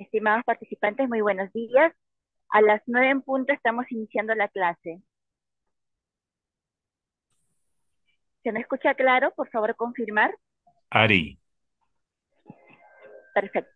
Estimados participantes, muy buenos días. A las nueve en punto estamos iniciando la clase. ¿Se me escucha claro? Por favor, confirmar. Ari. Perfecto.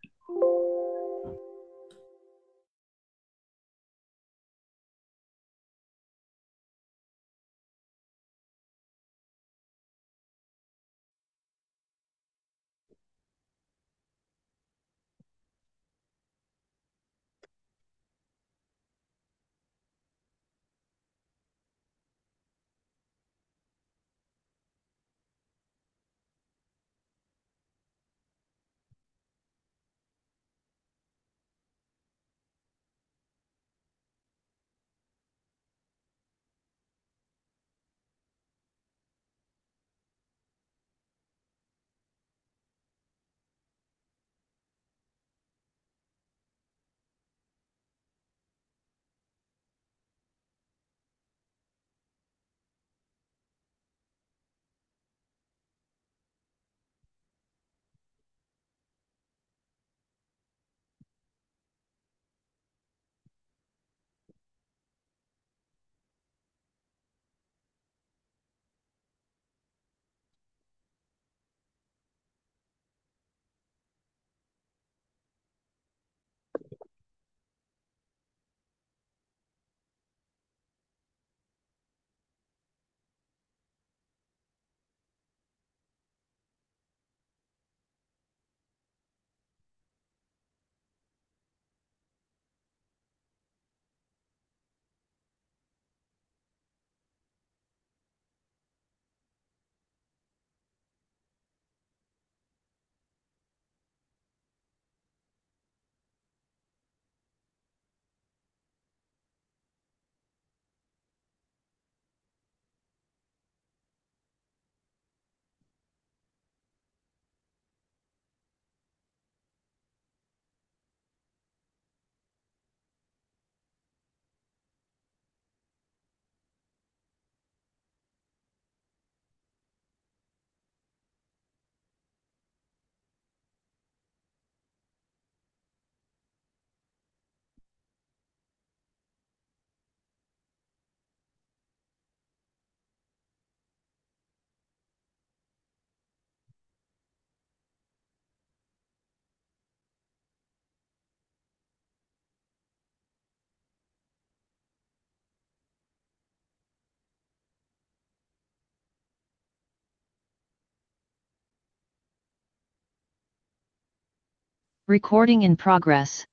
Recording in progress.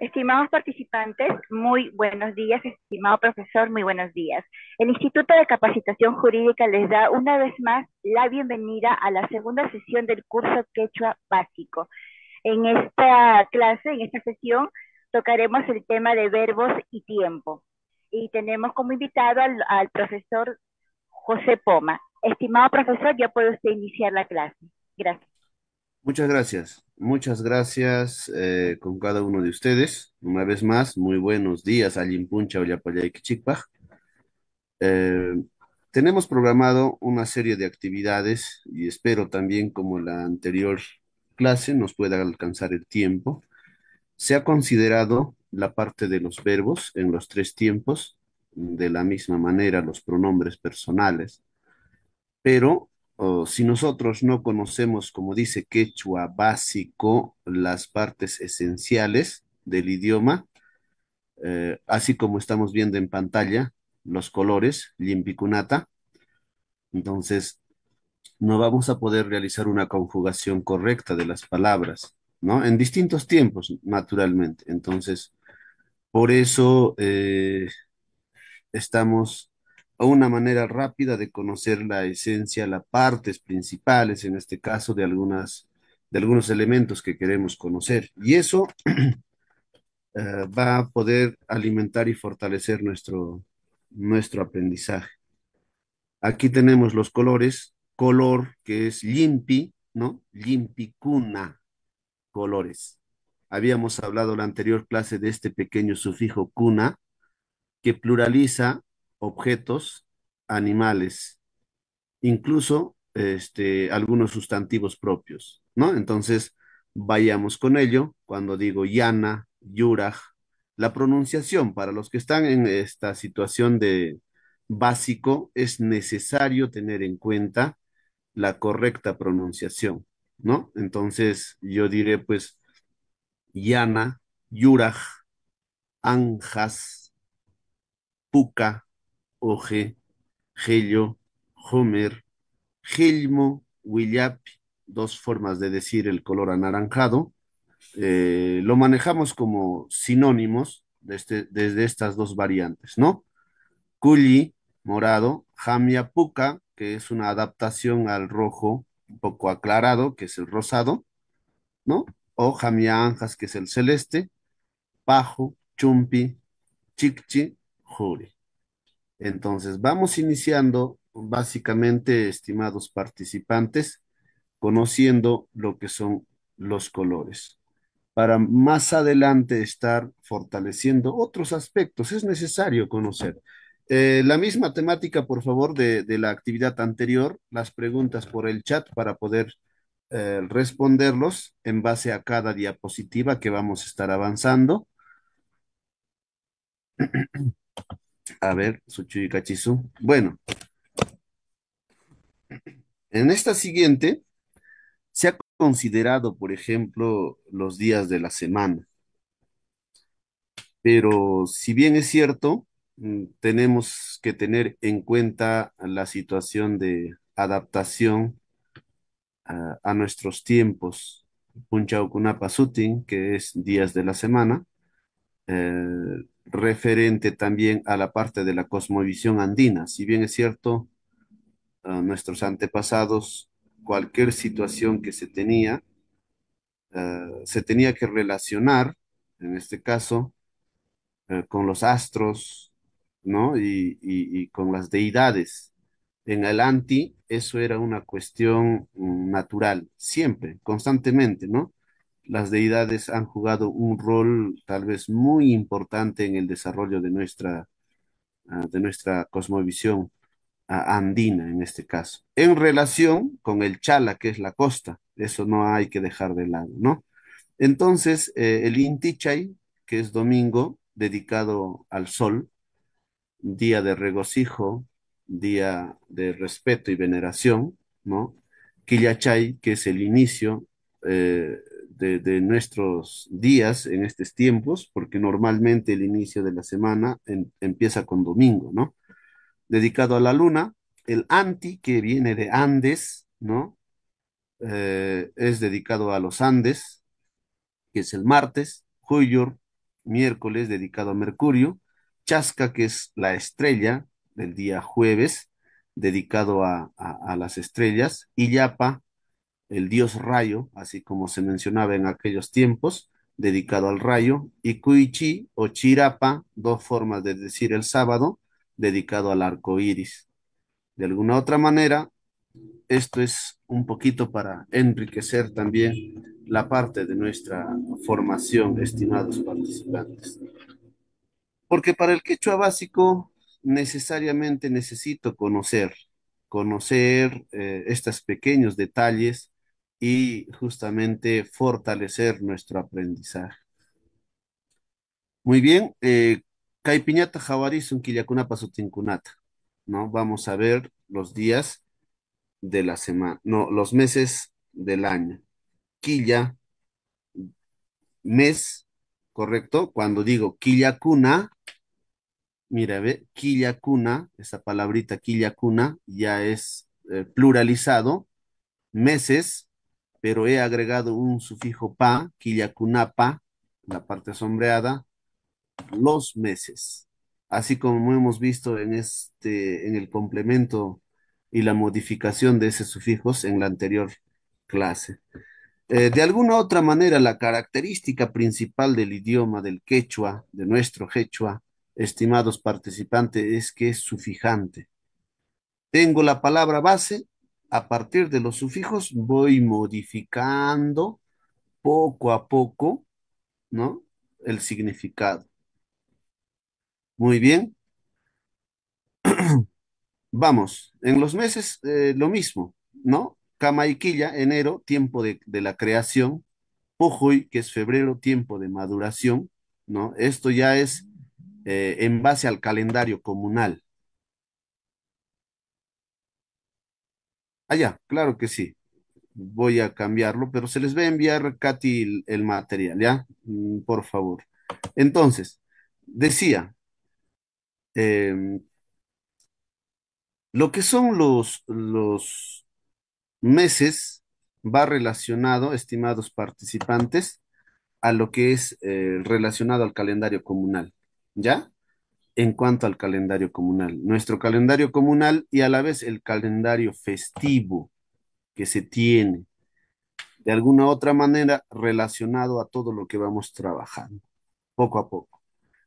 Estimados participantes, muy buenos días. Estimado profesor, muy buenos días. El Instituto de Capacitación Jurídica les da una vez más la bienvenida a la segunda sesión del curso Quechua Básico. En esta clase, en esta sesión, tocaremos el tema de verbos y tiempo. Y tenemos como invitado al, profesor José Poma. Estimado profesor, ya puede usted iniciar la clase. Gracias. Muchas gracias. Muchas gracias eh, con cada uno de ustedes. Una vez más, muy buenos días a Limpuncha, eh, tenemos programado una serie de actividades y espero también, como la anterior clase, nos pueda alcanzar el tiempo. Se ha considerado la parte de los verbos en los tres tiempos, de la misma manera los pronombres personales, pero si nosotros no conocemos, como dice quechua básico, las partes esenciales del idioma, eh, así como estamos viendo en pantalla los colores, limpicunata, entonces no vamos a poder realizar una conjugación correcta de las palabras, ¿no? En distintos tiempos, naturalmente. Entonces, por eso eh, estamos una manera rápida de conocer la esencia, las partes principales, en este caso, de, algunas, de algunos elementos que queremos conocer. Y eso eh, va a poder alimentar y fortalecer nuestro, nuestro aprendizaje. Aquí tenemos los colores, color que es limpi, ¿no? Limpicuna, colores. Habíamos hablado en la anterior clase de este pequeño sufijo cuna que pluraliza objetos, animales, incluso este, algunos sustantivos propios, ¿no? Entonces, vayamos con ello. Cuando digo yana, yuraj, la pronunciación para los que están en esta situación de básico es necesario tener en cuenta la correcta pronunciación, ¿no? Entonces, yo diré pues yana, yuraj, anjas, puka, Oje, Gello, Homer, Gelmo, Willapi, dos formas de decir el color anaranjado. Eh, lo manejamos como sinónimos este, desde, estas dos variantes, ¿no? Culli, morado, jamia Puka, que es una adaptación al rojo un poco aclarado, que es el rosado, ¿no? O anjas, que es el celeste, Pajo, Chumpi, Chicchi, Jure. Entonces, vamos iniciando básicamente, estimados participantes, conociendo lo que son los colores para más adelante estar fortaleciendo otros aspectos. Es necesario conocer. Eh, la misma temática, por favor, de, la actividad anterior, las preguntas por el chat para poder eh, responderlos en base a cada diapositiva que vamos a estar avanzando. A ver, Kachisu. Bueno, en esta siguiente se ha considerado, por ejemplo, los días de la semana. Pero si bien es cierto, mm, tenemos que tener en cuenta la situación de adaptación a nuestros tiempos. Punchaukunapa Sutin, que es días de la semana, eh, referente también a la parte de la cosmovisión andina. Si bien es cierto, nuestros antepasados, cualquier situación que se tenía, eh, se tenía que relacionar, en este caso, eh, con los astros, ¿no? Y, y, con las deidades. En el anti, eso era una cuestión mm, natural, siempre, constantemente, ¿no? las deidades han jugado un rol tal vez muy importante en el desarrollo de nuestra, ah, de nuestra cosmovisión ah, andina en este caso, en relación con el Chala, que es la costa, eso no hay que dejar de lado, ¿no? Entonces, eh, el Intichay que es domingo, dedicado al sol, día de regocijo, día de respeto y veneración, ¿no? Quillachay, que es el inicio, eh, de, nuestros días en estos tiempos, porque normalmente el inicio de la semana empieza con domingo, ¿no? Dedicado a la luna, el anti, que viene de Andes, ¿no? Eh, es dedicado a los Andes, que es el martes, Huyor, miércoles, dedicado a Mercurio, Chasca, que es la estrella, del día jueves, dedicado a, a, a las estrellas, y Yapa, el dios rayo, así como se mencionaba en aquellos tiempos, dedicado al rayo, y Cuichi o Chirapa, dos formas de decir el sábado, dedicado al arco iris. De alguna otra manera, esto es un poquito para enriquecer también la parte de nuestra formación, estimados participantes. Porque para el quechua básico necesariamente necesito conocer, conocer eh, estos pequeños detalles y justamente fortalecer nuestro aprendizaje. Muy bien, eh, Caipiñata ¿no? Vamos a ver los días de la semana, no, los meses del año. Quilla, mes, ¿correcto? Cuando digo cuna, mira, ve, cuna, esa palabrita Quillacuna ya es eh, pluralizado, meses, pero he agregado un sufijo pa, quillacunapa, la parte sombreada, los meses. Así como hemos visto en este, en el complemento y la modificación de esos sufijos en la anterior clase. Eh, de alguna otra manera, la característica principal del idioma del quechua, de nuestro quechua, estimados participantes, es que es sufijante. Tengo la palabra base a partir de los sufijos voy modificando poco a poco, ¿no? El significado. Muy bien. Vamos, en los meses eh, lo mismo, ¿no? Camaiquilla, enero, tiempo de, la creación. Pujuy, que es febrero, tiempo de maduración, ¿no? Esto ya es eh, en base al calendario comunal. Ah, ya, claro que sí. Voy a cambiarlo, pero se les va a enviar, Katy, el, material, ¿ya? Mm, por favor. Entonces, decía, em, lo que son los, los meses va relacionado, estimados participantes, a lo que es eh, relacionado al calendario comunal, ¿ya? en cuanto al calendario comunal, nuestro calendario comunal y a la vez el calendario festivo que se tiene, de alguna otra manera relacionado a todo lo que vamos trabajando, poco a poco.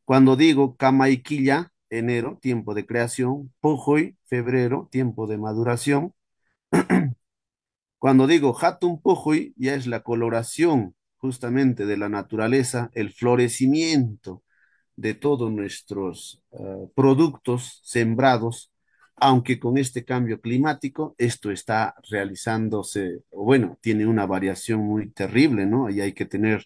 Cuando digo quilla enero, tiempo de creación, y febrero, tiempo de maduración. Cuando digo Hatun Pujoy, ya es la coloración justamente de la naturaleza, el florecimiento de todos nuestros eh, productos sembrados, aunque con este cambio climático esto está realizándose, bueno, tiene una variación muy terrible, ¿no? Y hay que tener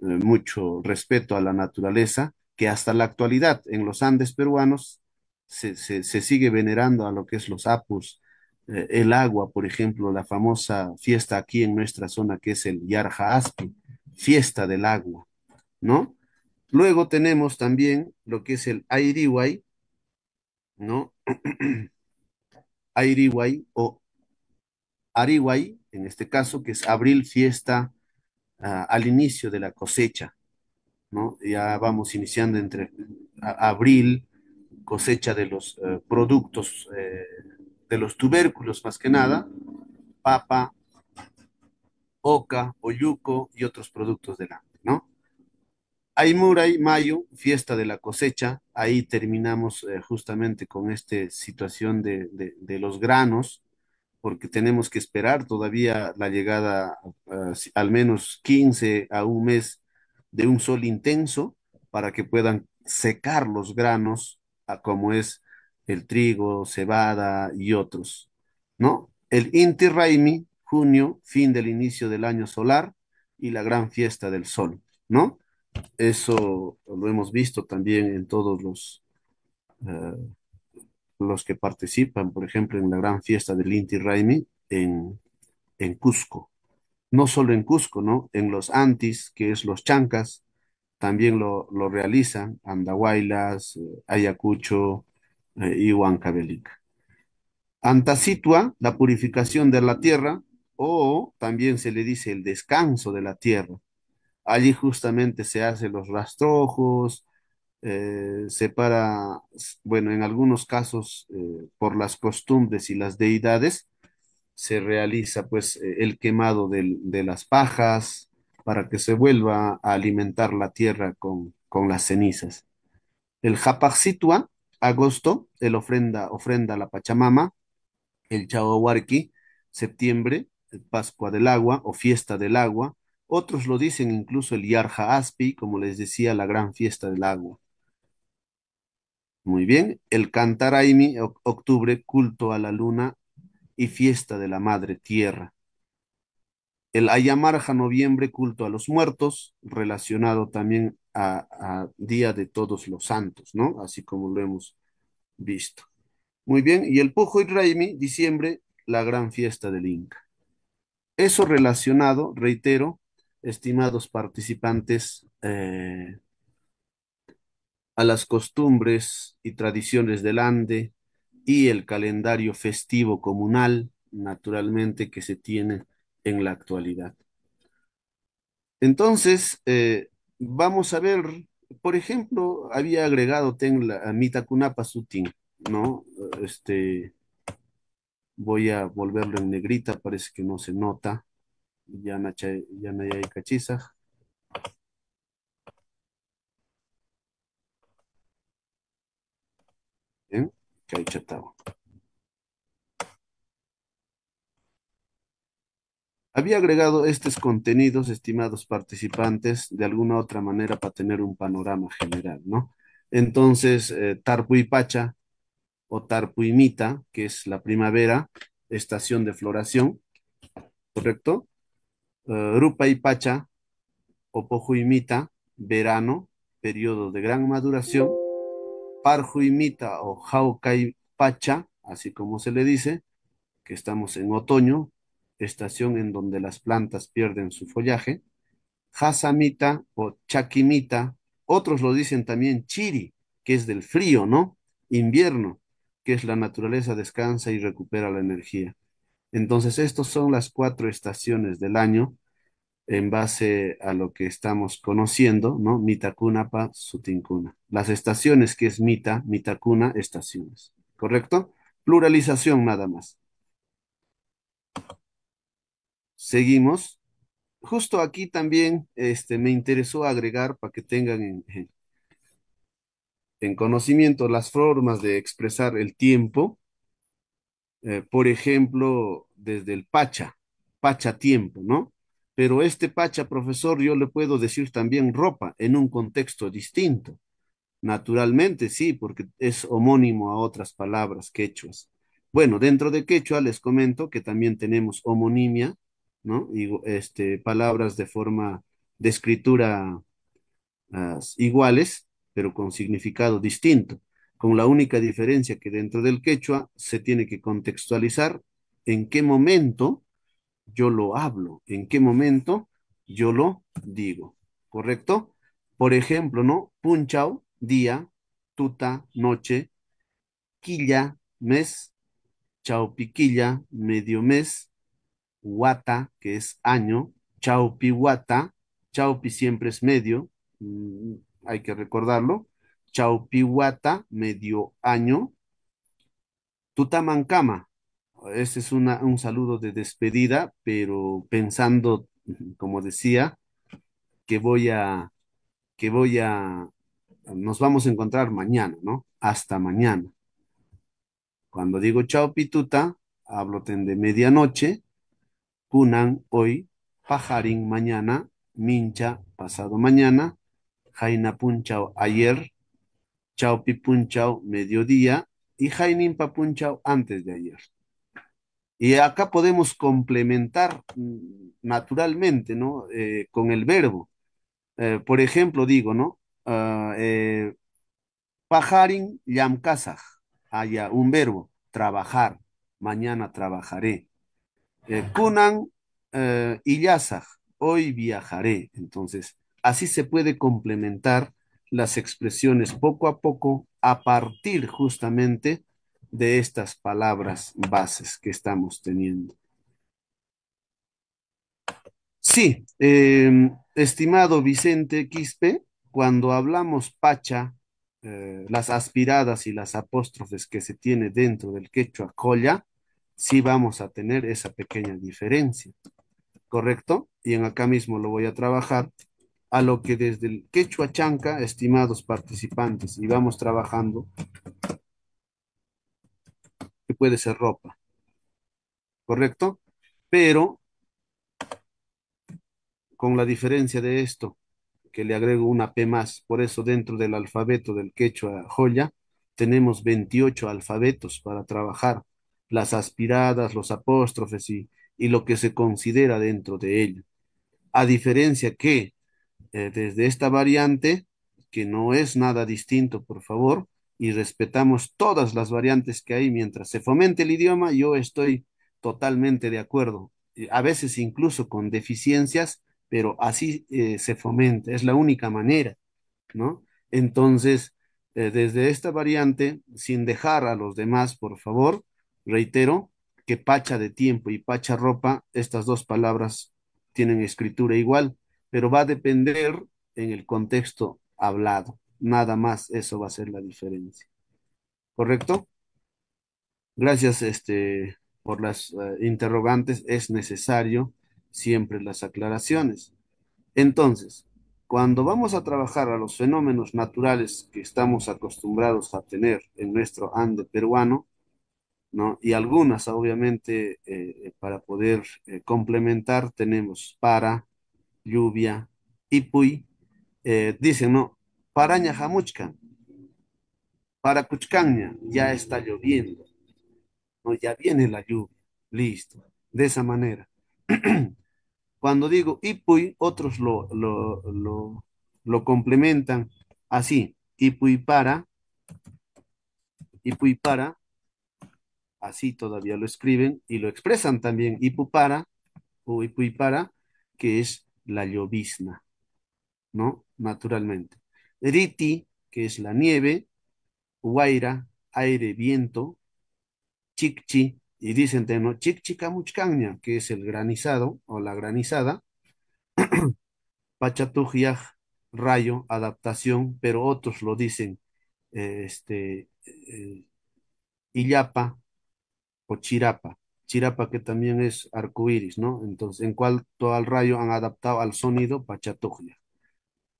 eh, mucho respeto a la naturaleza, que hasta la actualidad en los Andes peruanos se, se, sigue venerando a lo que es los apus, eh, el agua, por ejemplo, la famosa fiesta aquí en nuestra zona que es el Yarja Aspi, fiesta del agua, ¿no? Luego tenemos también lo que es el airiwai, ¿no? Airiwai o ariwai, en este caso, que es abril, fiesta ah, al inicio de la cosecha, ¿no? Ya vamos iniciando entre abril, cosecha de los eh, productos, eh, de los tubérculos más que nada, papa, oca, oyuco y otros productos del la y Mayo, fiesta de la cosecha, ahí terminamos eh, justamente con esta situación de, los granos, porque tenemos que esperar todavía la llegada eh, al menos 15 a un mes de un sol intenso para que puedan secar los granos a como es el trigo, cebada y otros, ¿no? El Inti Raimi, junio, fin del inicio del año solar y la gran fiesta del sol, ¿no? Eso lo hemos visto también en todos los, eh, los que participan, por ejemplo, en la gran fiesta del Inti Raimi en, Cusco. No solo en Cusco, ¿no? En los Antis, que es los Chancas, también lo, realizan Andahuaylas, eh, Ayacucho eh, y Huancavelica. Antasitua, la purificación de la tierra, o también se le dice el descanso de la tierra. Allí justamente se hacen los rastrojos, eh, se para, bueno, en algunos casos, eh, por las costumbres y las deidades, se realiza pues eh, el quemado de las pajas para que se vuelva a alimentar la tierra con, las cenizas. El Japaxitua, agosto, el ofrenda, ofrenda a la Pachamama, el Chawawarki septiembre, Pascua del Agua o Fiesta del Agua, otros lo dicen incluso el Yarja Aspi, como les decía, la gran fiesta del agua. Muy bien, el Cantaraimi, octubre, culto a la luna y fiesta de la madre tierra. El Ayamarja, noviembre, culto a los muertos, relacionado también a, Día de Todos los Santos, ¿no? Así como lo hemos visto. Muy bien, y el Pujo y Raimi, diciembre, la gran fiesta del Inca. Eso relacionado, reitero, estimados participantes, eh, a las costumbres y tradiciones del Ande y el calendario festivo comunal, naturalmente, que se tiene en la actualidad. Entonces, eh, vamos a ver, por ejemplo, había agregado la a Mitakunapa Sutin, ¿no? Este, voy a volverlo en negrita, parece que no se nota yana ¿Eh? bien Había agregado estos contenidos, estimados participantes, de alguna otra manera para tener un panorama general, ¿no? Entonces, eh, y Tarpuipacha o Tarpuimita, que es la primavera, estación de floración, ¿correcto? Eh, Rupa y Pacha, Opojuimita, verano, periodo de gran maduración. Parjuimita o Jaukai Pacha, así como se le dice, que estamos en otoño, estación en donde las plantas pierden su follaje. Hasamita o chakimita, otros lo dicen también Chiri, que es del frío, ¿no? Invierno, que es la naturaleza descansa y recupera la energía. Entonces, estas son las cuatro estaciones del año en base a lo que estamos conociendo, ¿no? pa Sutinkuna. Las estaciones que es Mita, Mitakuna, estaciones. ¿Correcto? Pluralización nada más. Seguimos. Justo aquí también este, me interesó agregar para que tengan en conocimiento las formas de expresar el tiempo eh, por ejemplo, desde el Pacha, Pacha tiempo, ¿no? Pero este Pacha, profesor, yo le puedo decir también ropa en un contexto distinto. Naturalmente, sí, porque es homónimo a otras palabras quechuas. Bueno, dentro de quechua les comento que también tenemos homonimia, ¿no? este, palabras de forma de escritura ah, iguales, pero con significado distinto con la única diferencia que dentro del quechua se tiene que contextualizar en qué momento yo lo hablo, en qué momento yo lo digo, ¿correcto? Por ejemplo, ¿no? Punchao, día, tuta, noche, quilla, mes, chaupiquilla, medio mes, guata, que es año, chaupihuata, chaupi siempre es medio, mm, hay que recordarlo, Chaupihuata, medio año. Tutamancama, ese es un saludo de despedida, pero pensando, como decía, que voy a, que voy a, nos vamos a encontrar mañana, ¿no? Hasta mañana. Cuando digo chao pituta, hablo de medianoche, punan hoy, pajarín mañana, mincha pasado mañana, jaina punchao ayer, pipun chao mediodía y papun chao antes de ayer. Y acá podemos complementar mm, naturalmente, ¿no? Eh, con el verbo. Eh, por ejemplo, digo, ¿no? Ah, eh, pajarin yamkazaj. Haya un verbo, trabajar. Mañana trabajaré. kunan y Hoy viajaré. Entonces, así se puede complementar las expresiones poco a poco a partir justamente de estas palabras bases que estamos teniendo. Sí, em, estimado Vicente Quispe, cuando hablamos pacha, eh, las aspiradas y las apóstrofes que se tiene dentro del quechua colla, sí vamos a tener esa pequeña diferencia, ¿correcto? Y en acá mismo lo voy a trabajar a lo que desde el quechua chanca, estimados participantes, y vamos trabajando, que puede ser ropa, ¿correcto? Pero, con la diferencia de esto, que le agrego una P más, por eso dentro del alfabeto del quechua joya, tenemos 28 alfabetos para trabajar, las aspiradas, los apóstrofes y, y lo que se considera dentro de ello. A diferencia que eh, desde esta variante, que no es nada distinto, por favor, y respetamos todas las variantes que hay mientras se fomente el idioma, yo estoy totalmente de acuerdo, a veces incluso con deficiencias, pero así eh, se fomenta, es la única manera, ¿no? Entonces, eh, desde esta variante, sin dejar a los demás, por favor, reitero que pacha de tiempo y pacha ropa, estas dos palabras tienen escritura igual, pero va a depender en el contexto hablado. Nada más eso va a ser la diferencia. ¿Correcto? Gracias este, por las eh, interrogantes. Es necesario siempre las aclaraciones. Entonces, cuando vamos a trabajar a los fenómenos naturales que estamos acostumbrados a tener en nuestro ande peruano, ¿no? Y algunas, obviamente, eh, para poder eh, complementar, tenemos para, lluvia, ipuy, eh, dicen, ¿no? Paraña jamuchca, para Cuchcaña ya está lloviendo, ¿no? Ya viene la lluvia, listo, de esa manera. Cuando digo ipuy, otros lo, lo, lo, complementan así, ipuy para, ipuy para, así todavía lo escriben y lo expresan también, ipu para, o ipuy para, que es la llovizna, ¿no? Naturalmente. Riti, que es la nieve, Huayra, aire, viento, Chikchi, y dicen, ¿no? Chikchikamuchcaña, que es el granizado o la granizada, Pachatujiaj, rayo, adaptación, pero otros lo dicen, eh, este, eh, Illapa o Chirapa. Chirapa, que también es arcoíris, ¿no? Entonces, en cual todo el rayo han adaptado al sonido Pachatuya,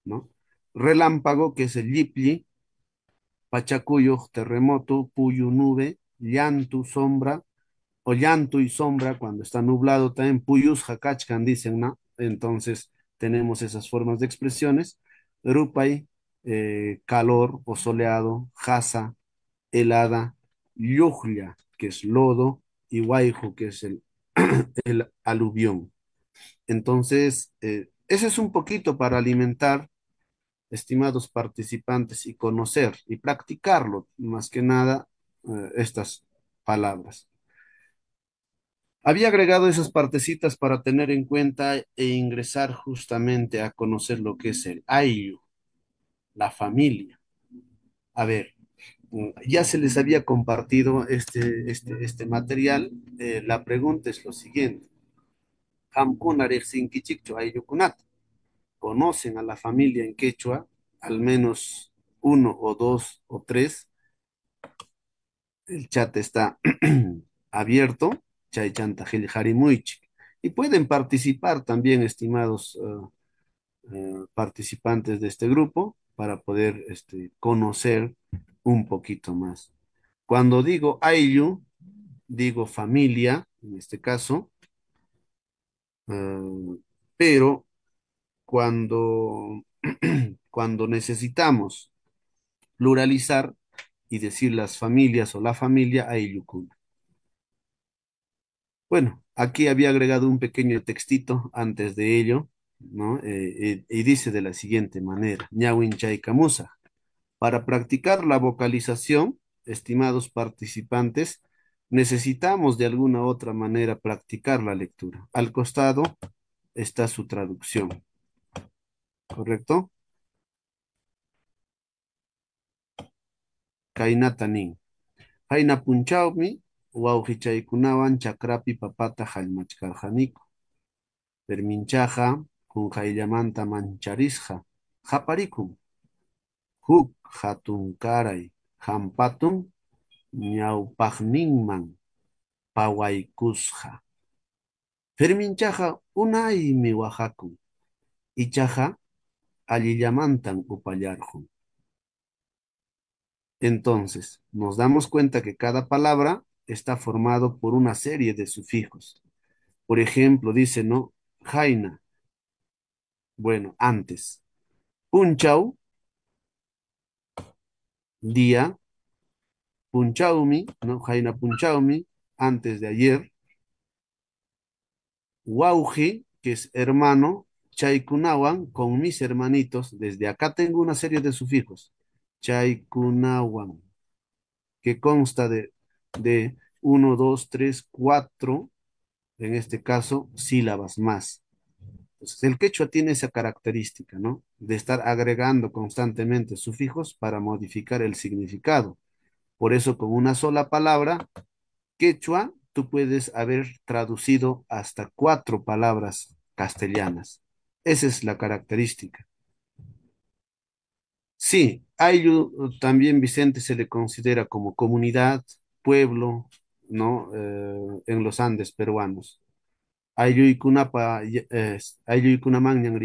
¿no? Relámpago, que es el Yipli, Pachacuyo, terremoto, puyu, nube, Llantu, sombra, o llanto y sombra, cuando está nublado también, Puyus, Hakachkan, dicen, ¿no? Entonces, tenemos esas formas de expresiones. Rupai, eh, calor o soleado, Jasa, helada, llujia que es lodo, y que es el, el aluvión. Entonces, eh, ese es un poquito para alimentar, estimados participantes, y conocer y practicarlo, más que nada, eh, estas palabras. Había agregado esas partecitas para tener en cuenta e ingresar justamente a conocer lo que es el ayu, la familia. A ver, ya se les había compartido este, este, este material. Eh, la pregunta es lo siguiente. ¿Conocen a la familia en quechua? Al menos uno o dos o tres. El chat está abierto. Y pueden participar también, estimados eh, eh, participantes de este grupo, para poder este, conocer un poquito más. Cuando digo ayu, digo familia, en este caso, eh, pero cuando, cuando necesitamos pluralizar y decir las familias o la familia, kun. Bueno, aquí había agregado un pequeño textito antes de ello, ¿no? Eh, eh, y dice de la siguiente manera, ñawin kamusa. Para practicar la vocalización, estimados participantes, necesitamos de alguna otra manera practicar la lectura. Al costado está su traducción. ¿Correcto? Kainatanin. ning, punchaumi, chakrapi papata jalmachkarjaniku. Perminchaja, kunjaillamanta mancharisja, japarikum huk hatunkaray hampatun ñawpaqninman pawaykusqa Ferminchaqa unaymi waqakun chaja, allillamantan upallarqun Entonces, nos damos cuenta que cada palabra está formado por una serie de sufijos. Por ejemplo, dice, ¿no? Jaina. Bueno, antes. un chau día, punchaumi, ¿no? Jaina punchaumi, antes de ayer, wauji, que es hermano, chaikunawan, con mis hermanitos, desde acá tengo una serie de sufijos, chaikunawan, que consta de, de uno, dos, tres, cuatro, en este caso, sílabas más. Entonces, el quechua tiene esa característica, ¿no? De estar agregando constantemente sufijos para modificar el significado. Por eso, con una sola palabra, quechua, tú puedes haber traducido hasta cuatro palabras castellanas. Esa es la característica. Sí, a también Vicente se le considera como comunidad, pueblo, ¿no? Eh, en los Andes peruanos y eh, aylluykunaman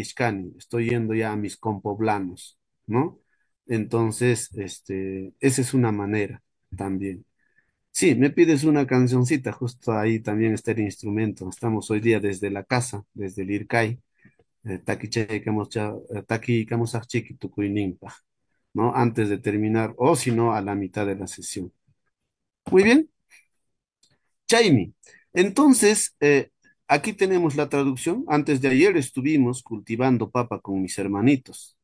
estoy yendo ya a mis compoblanos, ¿no? Entonces, este, esa es una manera también. Sí, me pides una cancioncita, justo ahí también está el instrumento. Estamos hoy día desde la casa, desde el Ircay, eh, Taki eh, Tukuinimpa, ¿no? Antes de terminar, o si no, a la mitad de la sesión. Muy bien. Chaimi, entonces, eh, Aquí tenemos la traducción. Antes de ayer estuvimos cultivando papa con mis hermanitos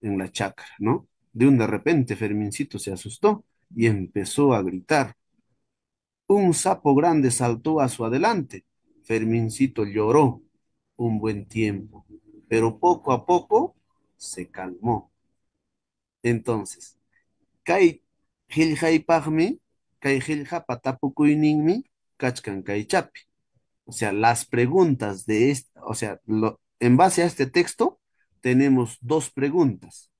en la chacra, ¿no? De un de repente Fermincito se asustó y empezó a gritar. Un sapo grande saltó a su adelante. Fermincito lloró un buen tiempo, pero poco a poco se calmó. Entonces, kai kai kachkan kai chapi. O sea, las preguntas de este, o sea, lo, en base a este texto tenemos dos preguntas.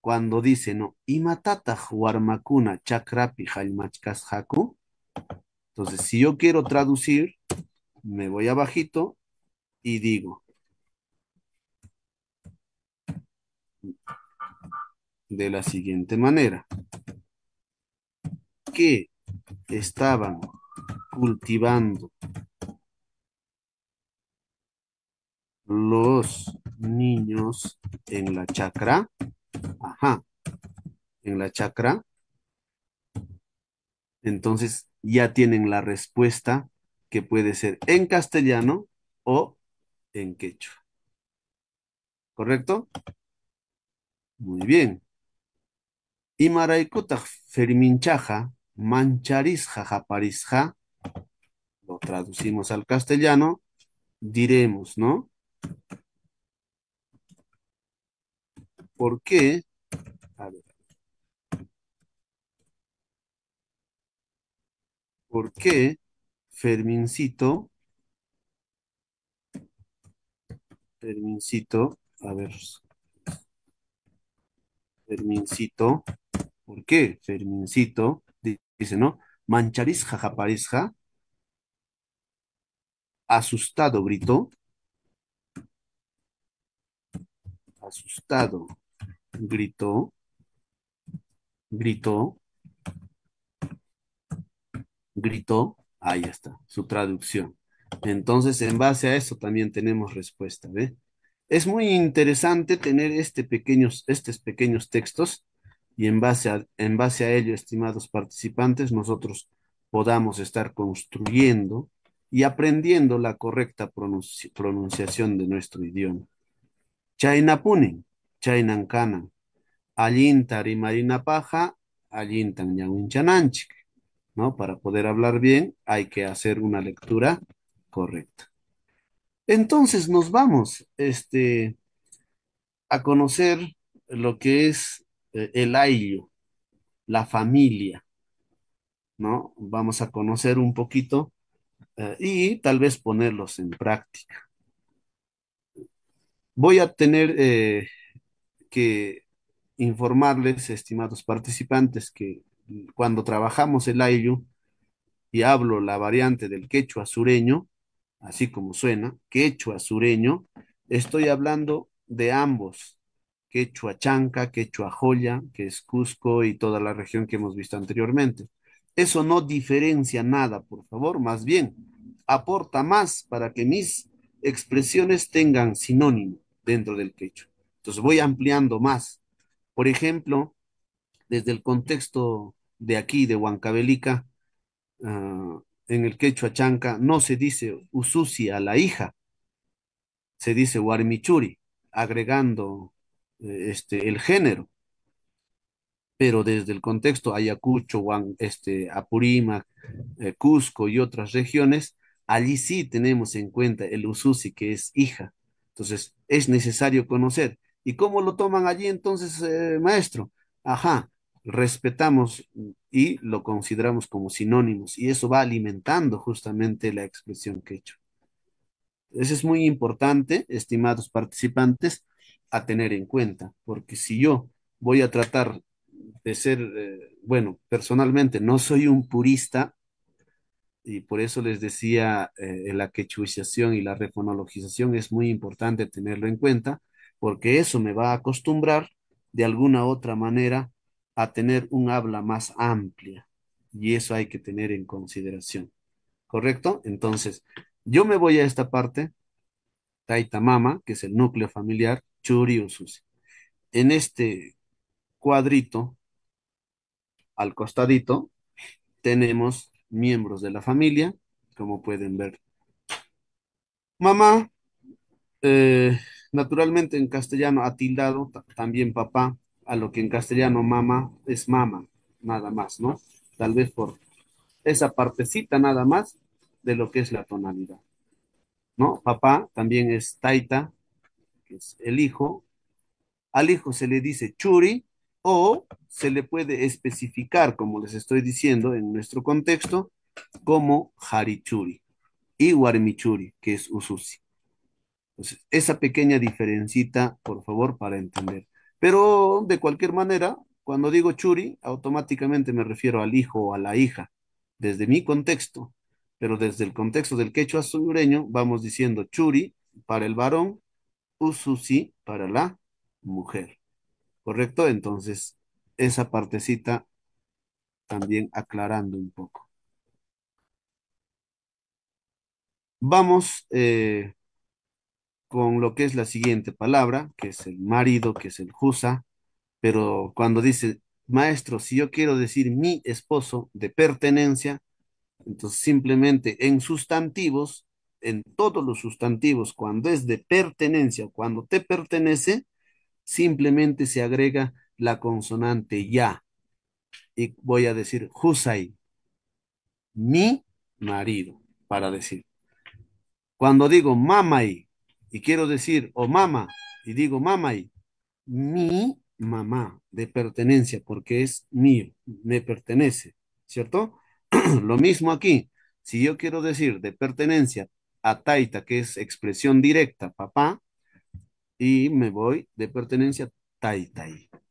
Cuando dice, ¿no? Imatata huarmakuna chakrapi jaimachkas jacu. Entonces, si yo quiero traducir, me voy abajito y digo. De la siguiente manera. Que estaban cultivando los niños en la chacra, ajá, en la chacra, entonces ya tienen la respuesta que puede ser en castellano o en quechua. ¿Correcto? Muy bien. Y ferminchaja, mancharizja, japarizja, lo traducimos al castellano, diremos, ¿no? ¿Por qué? A ver. ¿Por qué Fermincito? Fermincito, a ver. Fermincito, ¿por qué Fermincito? Dice, ¿no? Mancharizja, japarisja, Asustado gritó. asustado. Gritó, gritó, gritó. Ahí está, su traducción. Entonces, en base a eso también tenemos respuesta, ¿ve? Es muy interesante tener este pequeños, estos pequeños textos y en base, a, en base a ello, estimados participantes, nosotros podamos estar construyendo y aprendiendo la correcta pronunciación de nuestro idioma. Chaynapunin, China kanan. Allinta paja, allintan ¿no? Para poder hablar bien hay que hacer una lectura correcta. Entonces nos vamos este, a conocer lo que es eh, el ayo, la familia, ¿no? Vamos a conocer un poquito eh, y tal vez ponerlos en práctica. Voy a tener eh, que informarles, estimados participantes, que cuando trabajamos el ayllu y hablo la variante del quechua sureño, así como suena, quechua sureño, estoy hablando de ambos, quechua chanca, quechua joya, que es Cusco y toda la región que hemos visto anteriormente. Eso no diferencia nada, por favor, más bien aporta más para que mis expresiones tengan sinónimo dentro del quecho. Entonces voy ampliando más. Por ejemplo, desde el contexto de aquí, de Huancabelica, ah, en el quechua chanca, no se dice ususi a la hija, se dice warmichuri, agregando eh, este, el género. Pero desde el contexto Ayacucho, este, Apurímac, eh, Cusco y otras regiones, allí sí tenemos en cuenta el ususi, que es hija. Entonces, es necesario conocer. ¿Y cómo lo toman allí entonces, eh, maestro? Ajá, respetamos y lo consideramos como sinónimos y eso va alimentando justamente la expresión que he hecho. Eso es muy importante, estimados participantes, a tener en cuenta, porque si yo voy a tratar de ser, eh, bueno, personalmente no soy un purista y por eso les decía, eh, la quechuización y la refonologización es muy importante tenerlo en cuenta, porque eso me va a acostumbrar de alguna otra manera a tener un habla más amplia. Y eso hay que tener en consideración. ¿Correcto? Entonces, yo me voy a esta parte, Taitamama, que es el núcleo familiar, Churi En este cuadrito, al costadito, tenemos miembros de la familia, como pueden ver. Mamá, eh, naturalmente en castellano atildado, también papá, a lo que en castellano mamá es mama, nada más, ¿no? Tal vez por esa partecita nada más de lo que es la tonalidad, ¿no? Papá también es taita, que es el hijo. Al hijo se le dice churi o se le puede especificar, como les estoy diciendo en nuestro contexto, como harichuri y guarmichuri, que es ususi. Entonces, esa pequeña diferencita, por favor, para entender. Pero de cualquier manera, cuando digo churi, automáticamente me refiero al hijo o a la hija, desde mi contexto. Pero desde el contexto del quechua sureño, vamos diciendo churi para el varón, ususi para la mujer. ¿Correcto? Entonces, esa partecita también aclarando un poco. Vamos eh, con lo que es la siguiente palabra, que es el marido, que es el jusa, pero cuando dice, maestro, si yo quiero decir mi esposo de pertenencia, entonces simplemente en sustantivos, en todos los sustantivos, cuando es de pertenencia, cuando te pertenece, simplemente se agrega la consonante ya. Y voy a decir Husay, mi marido, para decir. Cuando digo mamay y quiero decir o mama y digo mamay, mi mamá de pertenencia porque es mío, me pertenece, ¿cierto? Lo mismo aquí. Si yo quiero decir de pertenencia a taita, que es expresión directa, papá, y me voy de pertenencia taitai.